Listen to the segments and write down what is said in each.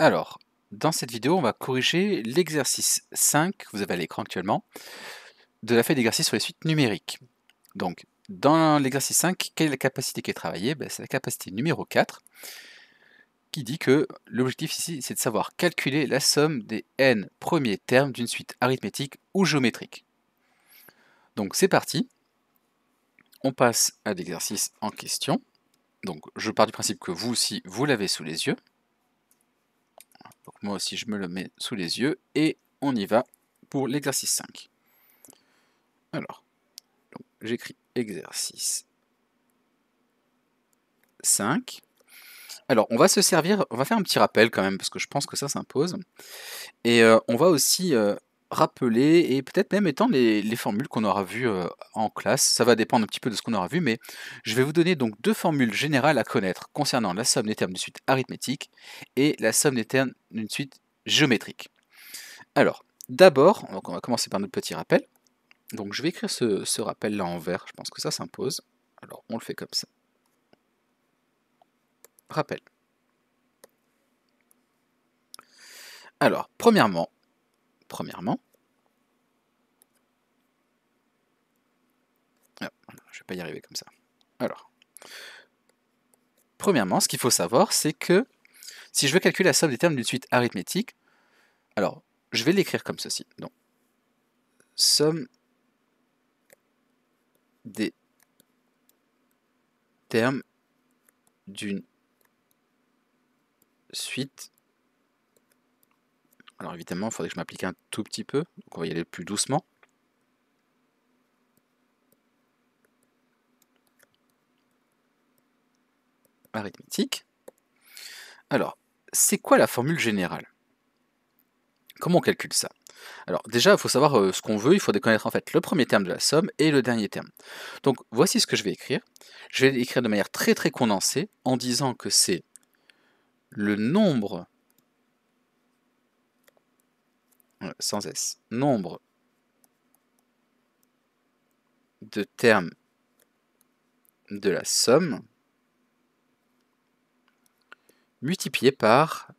Alors, dans cette vidéo, on va corriger l'exercice 5 que vous avez à l'écran actuellement de la feuille d'exercice sur les suites numériques. Donc, dans l'exercice 5, quelle est la capacité qui est travaillée ben, C'est la capacité numéro 4 qui dit que l'objectif ici, c'est de savoir calculer la somme des n premiers termes d'une suite arithmétique ou géométrique. Donc, c'est parti. On passe à l'exercice en question. Donc, je pars du principe que vous aussi, vous l'avez sous les yeux moi aussi, je me le mets sous les yeux et on y va pour l'exercice 5. Alors, j'écris exercice 5. Alors, on va se servir, on va faire un petit rappel quand même, parce que je pense que ça s'impose. Et euh, on va aussi euh, rappeler et peut-être même étendre les, formules qu'on aura vues euh, en classe. Ça va dépendre un petit peu de ce qu'on aura vu, mais je vais vous donner donc deux formules générales à connaître concernant la somme des termes d'une suite arithmétique et la somme des termes d'une suite géométrique. Alors, d'abord, on va commencer par notre petit rappel. Donc je vais écrire ce, ce rappel-là en vert, je pense que ça s'impose. Alors on le fait comme ça. Rappel. Alors, premièrement, premièrement. Ah, je vais pas y arriver comme ça. Alors, premièrement, ce qu'il faut savoir, c'est que si je veux calculer la somme des termes d'une suite arithmétique, alors, je vais l'écrire comme ceci. somme des termes d'une suite alors évidemment, il faudrait que je m'applique un tout petit peu. Donc on va y aller plus doucement. Arithmétique. Alors, c'est quoi la formule générale Comment on calcule ça Alors déjà, il faut savoir euh, ce qu'on veut, il faut connaître en fait le premier terme de la somme et le dernier terme. Donc voici ce que je vais écrire. Je vais l'écrire de manière très très condensée en disant que c'est le nombre sans S. Nombre de termes de la somme multiplié par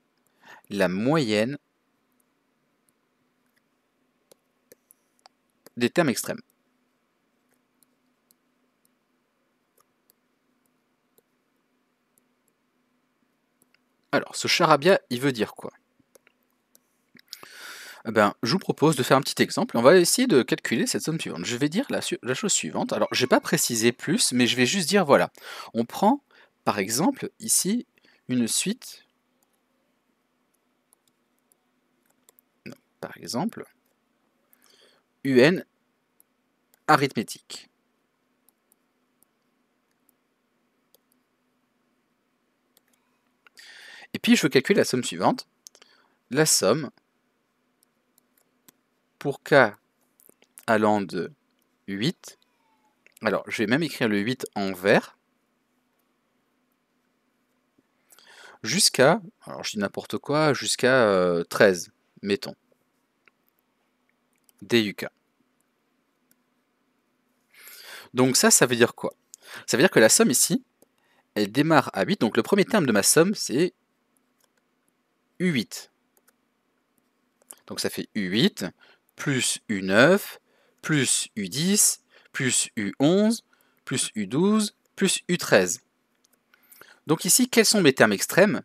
la moyenne des termes extrêmes. Alors, ce charabia, il veut dire quoi eh ben, je vous propose de faire un petit exemple. On va essayer de calculer cette somme suivante. Je vais dire la, chose suivante. Alors, je n'ai pas précisé plus, mais je vais juste dire, voilà, on prend, par exemple, ici, une suite... par exemple, UN arithmétique. Et puis je veux calculer la somme suivante. La somme pour K allant de 8, alors je vais même écrire le 8 en vert, jusqu'à, alors je dis n'importe quoi, jusqu'à 13, euh, mettons, DUK. Donc ça, ça veut dire quoi Ça veut dire que la somme ici, elle démarre à 8, donc le premier terme de ma somme, c'est U8. Donc ça fait U8, plus U9, plus U10, plus U11, plus U12, plus U13. Donc ici, quels sont mes termes extrêmes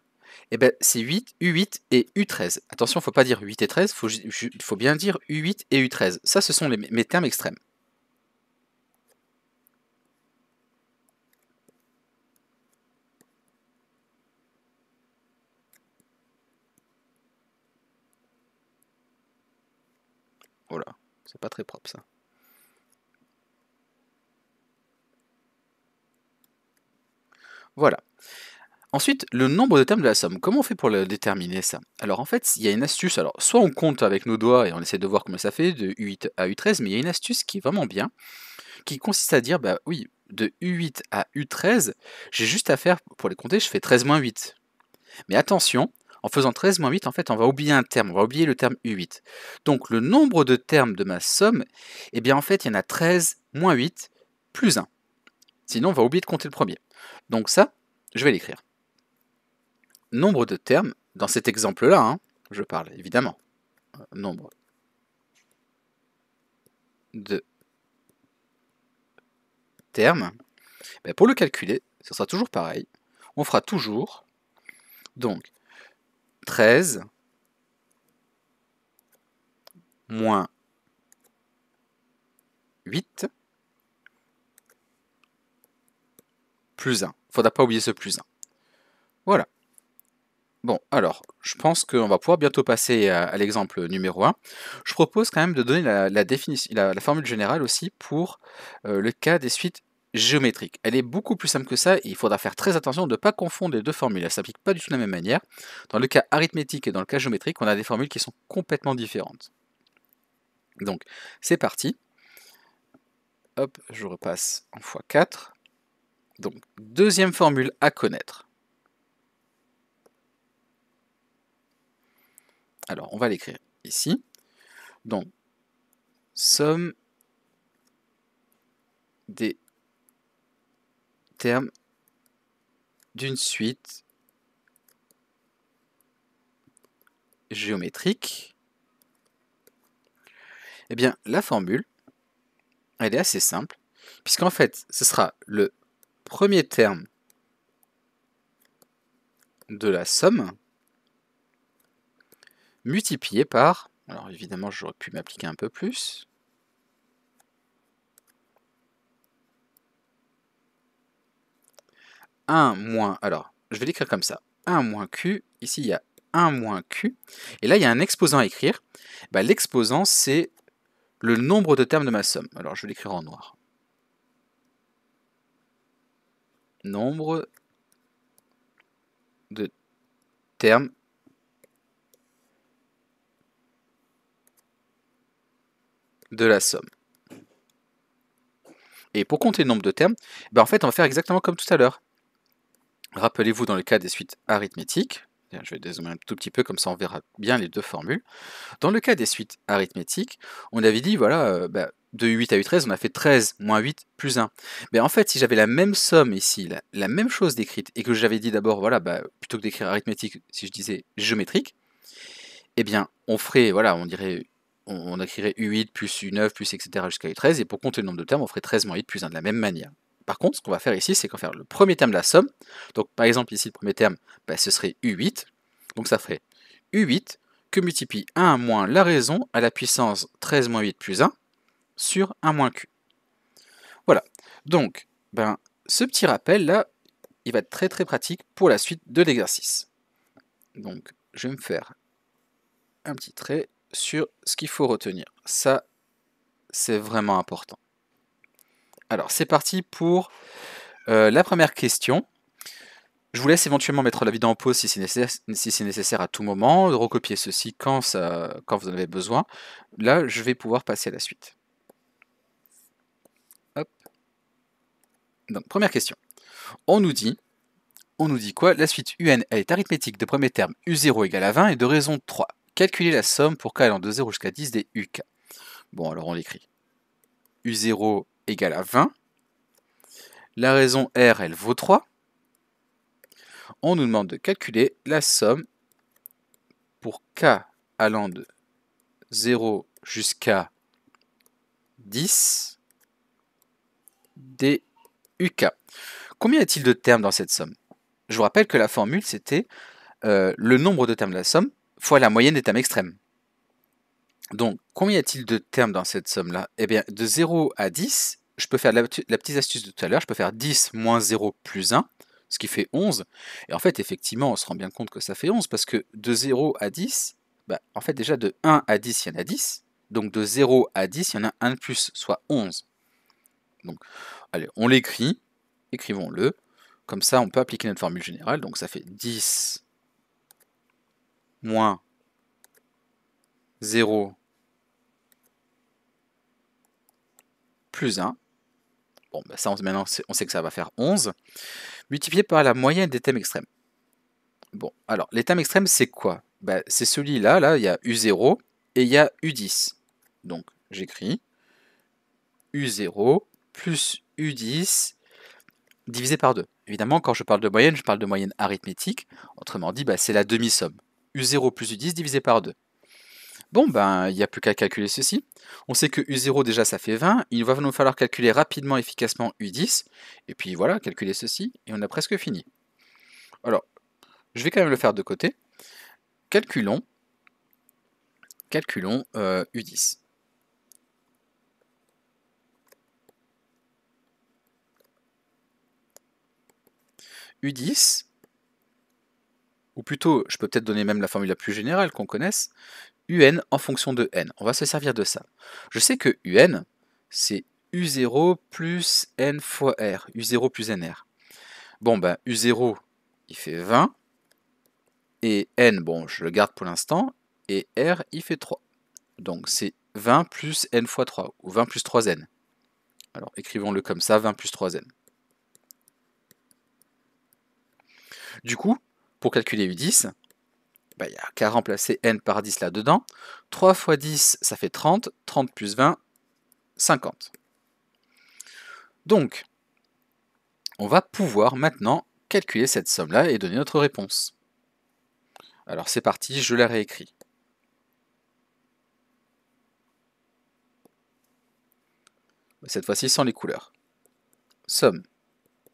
Eh bien, c'est 8, U8 et U13. Attention, il ne faut pas dire 8 et 13, il faut, bien dire U8 et U13. Ça, ce sont mes termes extrêmes. Voilà, c'est pas très propre ça. Voilà. Ensuite, le nombre de termes de la somme. Comment on fait pour le déterminer ça Alors en fait, il y a une astuce. Alors soit on compte avec nos doigts et on essaie de voir comment ça fait de U8 à U13, mais il y a une astuce qui est vraiment bien, qui consiste à dire, bah oui, de U8 à U13, j'ai juste à faire, pour les compter, je fais 13 moins 8. Mais attention, en faisant 13 moins 8, en fait, on va oublier un terme, on va oublier le terme U8. Donc le nombre de termes de ma somme, eh bien en fait, il y en a 13 moins 8 plus 1. Sinon, on va oublier de compter le premier. Donc ça, je vais l'écrire. Nombre de termes, dans cet exemple-là, hein, je parle évidemment, euh, nombre de termes, ben, pour le calculer, ce sera toujours pareil. On fera toujours, donc, 13, moins 8, plus 1. Il ne Faudra pas oublier ce plus 1. Voilà. Bon, alors, je pense qu'on va pouvoir bientôt passer à, l'exemple numéro 1. Je propose quand même de donner la, définition, la, formule générale aussi pour euh, le cas des suites géométrique. Elle est beaucoup plus simple que ça et il faudra faire très attention de ne pas confondre les deux formules. Elles ne s'appliquent pas du tout de la même manière. Dans le cas arithmétique et dans le cas géométrique, on a des formules qui sont complètement différentes. Donc, c'est parti. Hop, je repasse en x4. Donc, deuxième formule à connaître. Alors, on va l'écrire ici. Donc, somme des terme d'une suite géométrique, eh bien, la formule, elle est assez simple, puisqu'en fait, ce sera le premier terme de la somme multiplié par, alors évidemment, j'aurais pu m'appliquer un peu plus, 1 moins, alors je vais l'écrire comme ça, 1 moins q, ici il y a 1 moins q, et là il y a un exposant à écrire, bah, l'exposant c'est le nombre de termes de ma somme. Alors je vais l'écrire en noir. Nombre de termes de la somme. Et pour compter le nombre de termes, bah, en fait, on va faire exactement comme tout à l'heure. Rappelez-vous, dans le cas des suites arithmétiques, je vais dézoomer un tout petit peu, comme ça on verra bien les deux formules. Dans le cas des suites arithmétiques, on avait dit, voilà, euh, bah, de 8 à U13, on a fait 13 moins 8 plus 1. Mais en fait, si j'avais la même somme ici, la, même chose décrite, et que j'avais dit d'abord, voilà, bah, plutôt que d'écrire arithmétique, si je disais géométrique, eh bien, on ferait, voilà, on dirait, on écrirait U8 plus U9 plus etc. jusqu'à U13, et pour compter le nombre de termes, on ferait 13 moins 8 plus 1 de la même manière. Par contre, ce qu'on va faire ici, c'est qu'on va faire le premier terme de la somme. Donc par exemple ici, le premier terme, bah, ce serait U8. Donc ça ferait U8 que multiplie 1 moins la raison à la puissance 13 moins 8 plus 1 sur 1 moins Q. Voilà. Donc, ben, ce petit rappel là, il va être très très pratique pour la suite de l'exercice. Donc, je vais me faire un petit trait sur ce qu'il faut retenir. Ça, c'est vraiment important. Alors c'est parti pour euh, la première question. Je vous laisse éventuellement mettre la vidéo en pause si c'est nécessaire, à tout moment, de recopier ceci quand, quand vous en avez besoin. Là, je vais pouvoir passer à la suite. Donc, première question. On nous dit, on nous dit quoi La suite UN est arithmétique de premier terme U0 égale à 20 et de raison 3. Calculer la somme pour k allant de 0 jusqu'à 10 des UK. Bon, alors on l'écrit. U0 égale à 20. La raison R, elle vaut 3. On nous demande de calculer la somme pour k allant de 0 jusqu'à 10 des UK. Combien y a-t-il de termes dans cette somme Je vous rappelle que la formule, c'était euh, le nombre de termes de la somme fois la moyenne des termes extrêmes. Donc, combien y a-t-il de termes dans cette somme-là Eh bien, de 0 à 10, je peux faire la, petite astuce de tout à l'heure, je peux faire 10 moins 0 plus 1, ce qui fait 11. Et en fait, effectivement, on se rend bien compte que ça fait 11, parce que de 0 à 10, bah, en fait, déjà de 1 à 10, il y en a 10. Donc de 0 à 10, il y en a 1 de plus, soit 11. Donc, allez, on l'écrit, écrivons-le. Comme ça, on peut appliquer notre formule générale. Donc ça fait 10 moins 0 plus 1. Bon, bah, ça, on, maintenant, on sait que ça va faire 11. Multiplié par la moyenne des thèmes extrêmes. Bon, alors, les thèmes extrêmes, c'est quoi bah, C'est celui-là, là, il y a U0 et il y a U10. Donc, j'écris U0 plus U10 divisé par 2. Évidemment, quand je parle de moyenne, je parle de moyenne arithmétique. Autrement dit, bah, c'est la demi-somme. U0 plus U10 divisé par 2. Bon, ben, il n'y a plus qu'à calculer ceci. On sait que U0 déjà ça fait 20, il va nous falloir calculer rapidement, efficacement U10, et puis voilà, calculer ceci, et on a presque fini. Alors, je vais quand même le faire de côté. Calculons, calculons U10. Euh, U10, ou plutôt, je peux peut-être donner même la formule la plus générale qu'on connaisse, un en fonction de n. On va se servir de ça. Je sais que un, c'est u0 plus n fois r, u0 plus nr. Bon, ben, u0, il fait 20, et n, bon, je le garde pour l'instant, et r, il fait 3. Donc, c'est 20 plus n fois 3, ou 20 plus 3n. Alors, écrivons-le comme ça, 20 plus 3n. Du coup, pour calculer u10, il bah, n'y a qu'à remplacer n par 10 là-dedans. 3 fois 10, ça fait 30. 30 plus 20, 50. Donc, on va pouvoir maintenant calculer cette somme-là et donner notre réponse. Alors c'est parti, je la réécris. Cette fois-ci sans les couleurs. Somme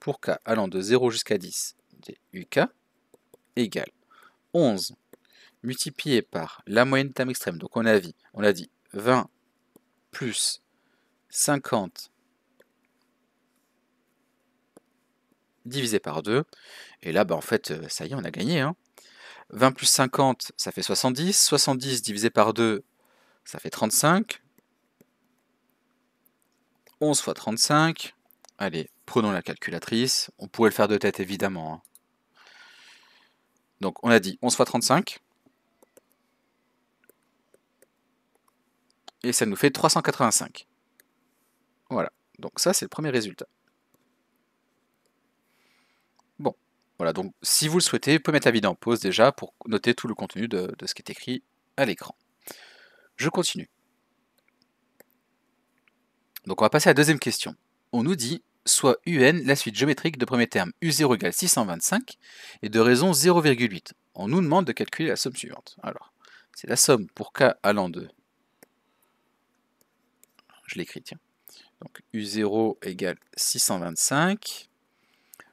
pour k allant de 0 jusqu'à 10 des uk égale 11 multiplié par la moyenne de extrême. Donc on a, dit, on dit 20 plus 50 divisé par 2. Et là, bah, en fait, euh, ça y est, on a gagné. 20 hein. plus 50, ça fait 70. 70 divisé par 2, ça fait 35. 11 fois 35. Allez, prenons la calculatrice. On pourrait le faire de tête, évidemment. Hein. Donc, on a dit 11 fois 35. Et ça nous fait 385. Voilà. Donc ça, c'est le premier résultat. Bon. Voilà, donc si vous le souhaitez, vous pouvez mettre la vidéo en pause déjà pour noter tout le contenu de, ce qui est écrit à l'écran. Je continue. Donc on va passer à la deuxième question. On nous dit soit un la suite géométrique de premier terme u0 égale 625 et de raison 0,8. On nous demande de calculer la somme suivante. Alors, c'est la somme pour k allant de je l'écris, tiens. Donc U0 égale 625.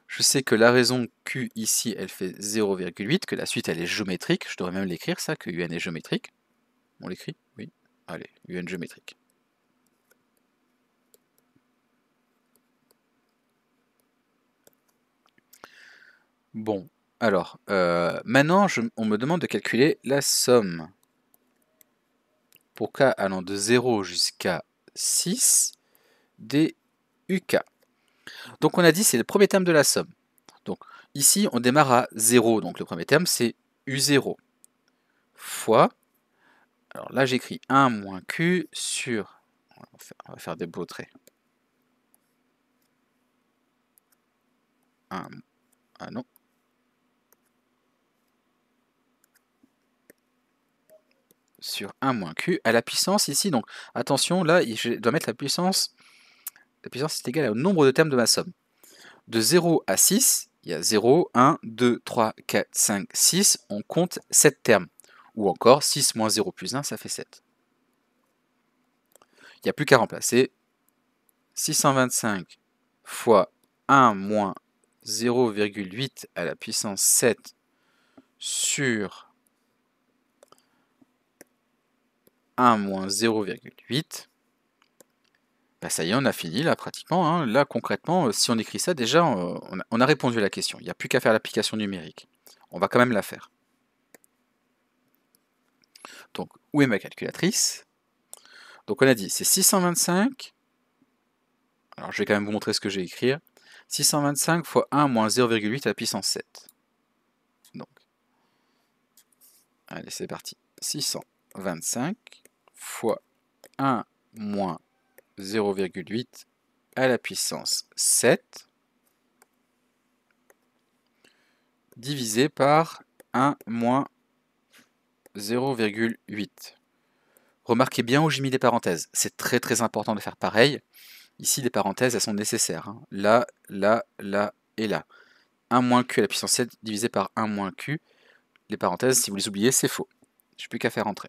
Je sais que la raison Q ici, elle fait 0,8, que la suite, elle est géométrique. Je devrais même l'écrire, ça, que UN est géométrique. On l'écrit Oui. Allez, UN géométrique. Bon, alors, euh, maintenant, on me demande de calculer la somme pour k allant de 0 jusqu'à 6 des UK. Donc on a dit c'est le premier terme de la somme. Donc ici on démarre à 0, donc le premier terme c'est U0 fois, alors là j'écris 1 moins Q sur, on va faire, on va faire des beaux traits, 1, ah non, sur 1 moins q à la puissance ici. Donc attention, là, je dois mettre la puissance. La puissance est égale au nombre de termes de ma somme. De 0 à 6, il y a 0, 1, 2, 3, 4, 5, 6. On compte 7 termes. Ou encore 6 moins 0 plus 1, ça fait 7. Il n'y a plus qu'à remplacer 625 fois 1 moins 0,8 à la puissance 7 sur 1 moins 0,8, ben bah, ça y est, on a fini là pratiquement. Hein. Là concrètement, euh, si on écrit ça, déjà on a, répondu à la question. Il n'y a plus qu'à faire l'application numérique. On va quand même la faire. Donc où est ma calculatrice Donc on a dit c'est 625. Alors je vais quand même vous montrer ce que j'ai écrit. 625 fois 1 moins 0,8 à la puissance 7. Donc, allez, c'est parti. 625 fois 1 moins 0,8 à la puissance 7 divisé par 1 moins 0,8. Remarquez bien où j'ai mis des parenthèses. C'est très très important de faire pareil. Ici, les parenthèses, elles sont nécessaires. Hein. Là, là, là et là. 1 moins q à la puissance 7 divisé par 1 moins q. Les parenthèses, si vous les oubliez, c'est faux. Je n'ai plus qu'à faire entrer.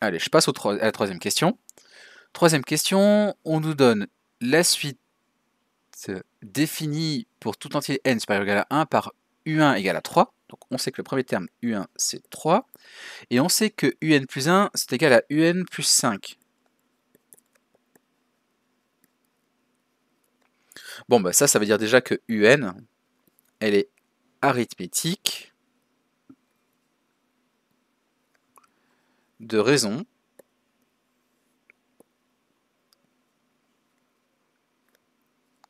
Allez, je passe au à la troisième question. Troisième question, on nous donne la suite définie pour tout entier n supérieur ou égal à 1 par u1 égale à 3. Donc on sait que le premier terme u1 c'est 3. Et on sait que un plus 1 c'est égal à un plus 5. Bon bah, ça, ça veut dire déjà que un, elle est arithmétique. de raison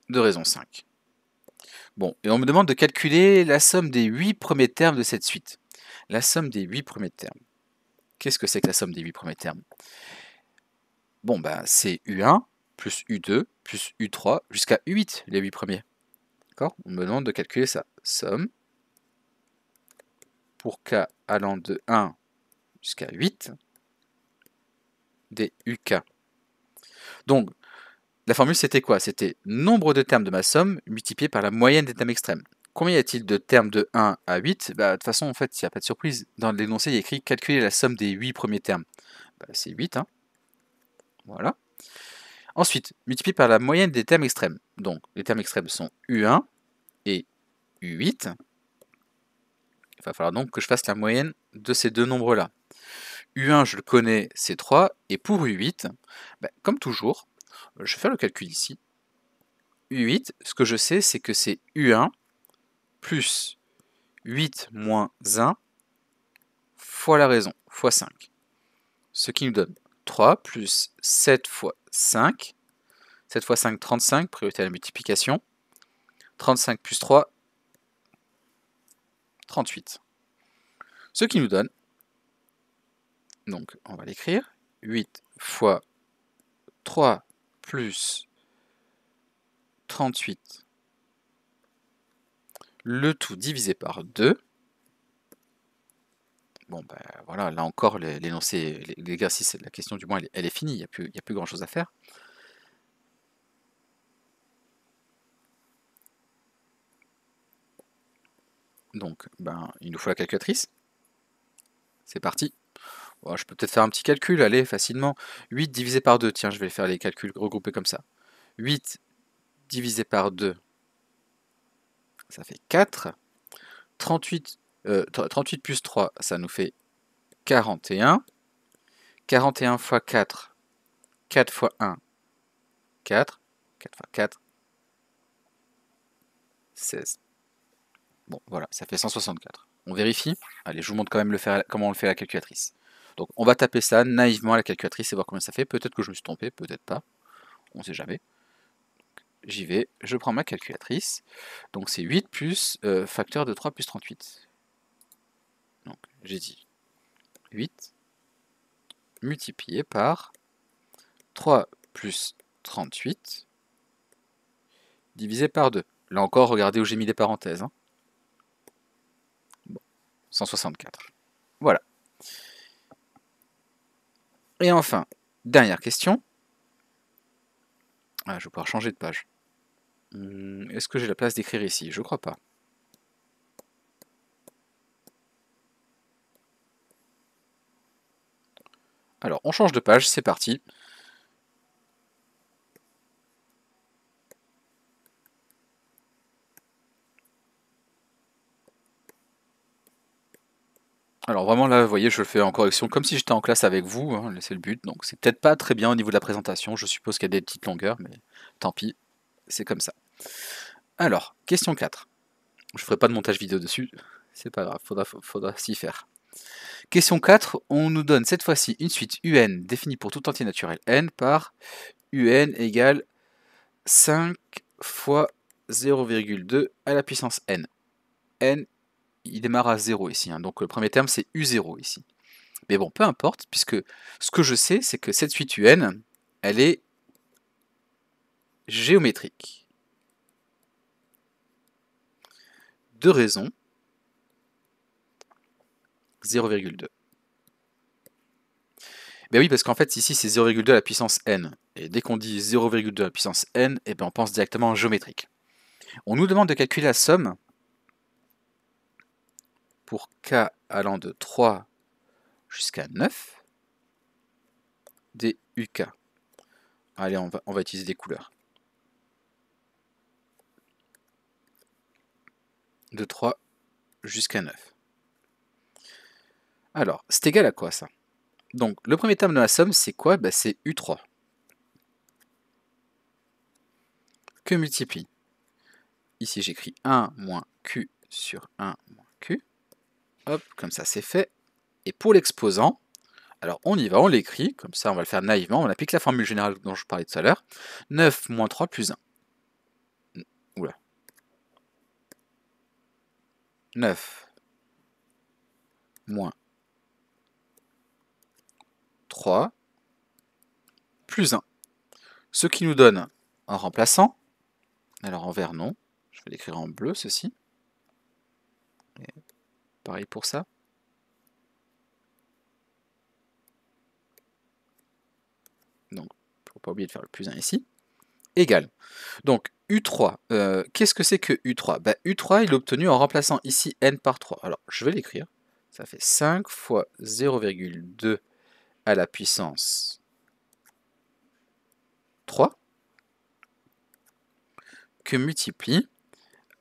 de raison 5. Bon, et on me demande de calculer la somme des 8 premiers termes de cette suite. La somme des 8 premiers termes. Qu'est-ce que c'est que la somme des 8 premiers termes Bon, ben, c'est U1 plus U2 plus U3 jusqu'à U8, les 8 premiers. D'accord On me demande de calculer sa somme pour k allant de 1 jusqu'à 8 des UK. Donc, la formule, c'était quoi C'était nombre de termes de ma somme multiplié par la moyenne des termes extrêmes. Combien y a-t-il de termes de 1 à 8 bah, De toute façon, en fait, il n'y a pas de surprise. Dans l'énoncé, il y a écrit calculer la somme des 8 premiers termes. Bah, c'est 8, hein. Voilà. Ensuite, multiplié par la moyenne des termes extrêmes. Donc, les termes extrêmes sont U1 et U8. Il va falloir donc que je fasse la moyenne de ces deux nombres-là. U1, je le connais, c'est 3. Et pour U8, bah, comme toujours, je vais faire le calcul ici. U8, ce que je sais, c'est que c'est U1 plus 8 moins 1 fois la raison, fois 5. Ce qui nous donne 3 plus 7 fois 5. 7 fois 5, 35, priorité à la multiplication. 35 plus 3, 38. Ce qui nous donne donc on va l'écrire. 8 fois 3 plus 38. Le tout divisé par 2. Bon, ben voilà, là encore, l'énoncé, l'exercice, la question du moins, elle, est finie, il n'y a, plus, a plus grand chose à faire. Donc, ben, il nous faut la calculatrice. C'est parti. Oh, je peux peut-être faire un petit calcul, allez, facilement. 8 divisé par 2, tiens, je vais faire les calculs regroupés comme ça. 8 divisé par 2, ça fait 4. 38, 38 plus 3, ça nous fait 41. 41 fois 4, 4 fois 1, 4. 4 fois 4, 16. Bon, voilà, ça fait 164. On vérifie Allez, je vous montre quand même le faire, comment on le fait à la calculatrice. Donc on va taper ça naïvement à la calculatrice et voir combien ça fait. Peut-être que je me suis trompé, peut-être pas. On ne sait jamais. J'y vais, je prends ma calculatrice. Donc c'est 8 plus euh, facteur de 3 plus 38. Donc j'ai dit 8 multiplié par 3 plus 38 divisé par 2. Là encore, regardez où j'ai mis les parenthèses. 164. Hein. Voilà. Et enfin, dernière question. Ah, je vais pouvoir changer de page. Hmm, est-ce que j'ai la place d'écrire ici Je crois pas. Alors, on change de page, c'est parti. Alors vraiment là, vous voyez, je le fais en correction comme si j'étais en classe avec vous, hein, c'est le but. Donc c'est peut-être pas très bien au niveau de la présentation, je suppose qu'il y a des petites longueurs, mais tant pis, c'est comme ça. Alors, question 4. Je ferai pas de montage vidéo dessus, c'est pas grave, faudra, faudra s'y faire. Question 4, on nous donne cette fois-ci une suite UN définie pour tout entier naturel n par UN égale 5 fois 0,2 à la puissance n. n il démarre à 0 ici. Hein. donc le premier terme, c'est U0 ici. Mais bon, peu importe, puisque ce que je sais, c'est que cette suite UN, elle est géométrique. Deux raisons. 0,2. Ben oui, parce qu'en fait, ici, c'est 0,2 à la puissance n. Et dès qu'on dit 0,2 à la puissance n, et eh ben on pense directement en géométrique. On nous demande de calculer la somme pour k allant de 3 jusqu'à 9 des UK. Allez, on va, on va utiliser des couleurs. De 3 jusqu'à 9. Alors, c'est égal à quoi ça Donc, le premier terme de la somme, c'est quoi bah, C'est U3. Que multiplie Ici, j'écris 1 moins Q sur 1 moins Q. Hop, comme ça c'est fait. Et pour l'exposant, alors on y va, on l'écrit, comme ça on va le faire naïvement, on applique la formule générale dont je parlais tout à l'heure. 9 moins 3 plus 1. Oula. 9 moins 3 plus 1. Ce qui nous donne, en remplaçant, alors en vert non, je vais l'écrire en bleu ceci, Pareil pour ça. Donc, il ne faut pas oublier de faire le plus 1 ici. Égal. Donc, U3, euh, qu'est-ce que c'est que U3 ben, U3, il est obtenu en remplaçant ici n par 3. Alors, je vais l'écrire. Ça fait 5 fois 0,2 à la puissance 3 que multiplie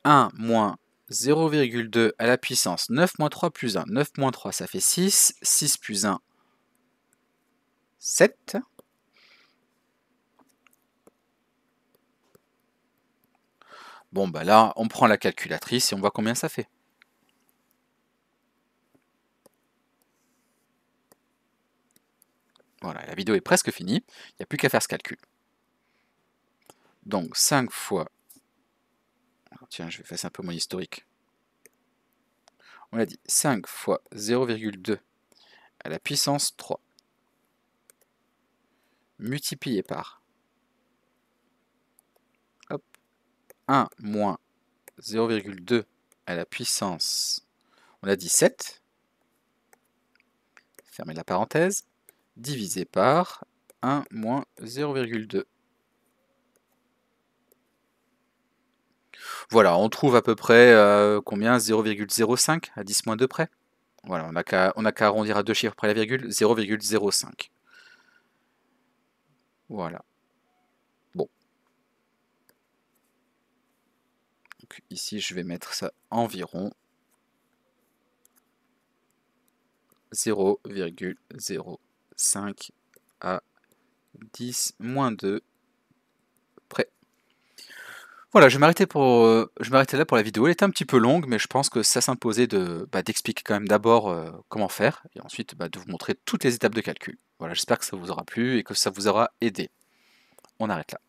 1 moins 0,2 à la puissance 9 moins 3 plus 1. 9 moins 3, ça fait 6. 6 plus 1, 7. Bon, bah là, on prend la calculatrice et on voit combien ça fait. Voilà, la vidéo est presque finie. Il n'y a plus qu'à faire ce calcul. Donc 5 fois tiens, je vais faire un peu mon historique. On a dit 5 fois 0,2 à la puissance 3 multiplié par 1 moins 0,2 à la puissance, on a dit 7, fermez la parenthèse, divisé par 1 moins 0,2 Voilà, on trouve à peu près euh, combien 0,05 à 10 moins 2 près. Voilà, on n'a qu'à arrondir à deux chiffres près la virgule, 0,05. Voilà. Bon. Donc ici, je vais mettre ça environ 0,05 à 10 moins 2 voilà, euh, je vais m'arrêter là pour la vidéo. Elle était un petit peu longue, mais je pense que ça s'imposait de, bah, d'expliquer quand même d'abord euh, comment faire, et ensuite bah, de vous montrer toutes les étapes de calcul. Voilà, j'espère que ça vous aura plu et que ça vous aura aidé. On arrête là.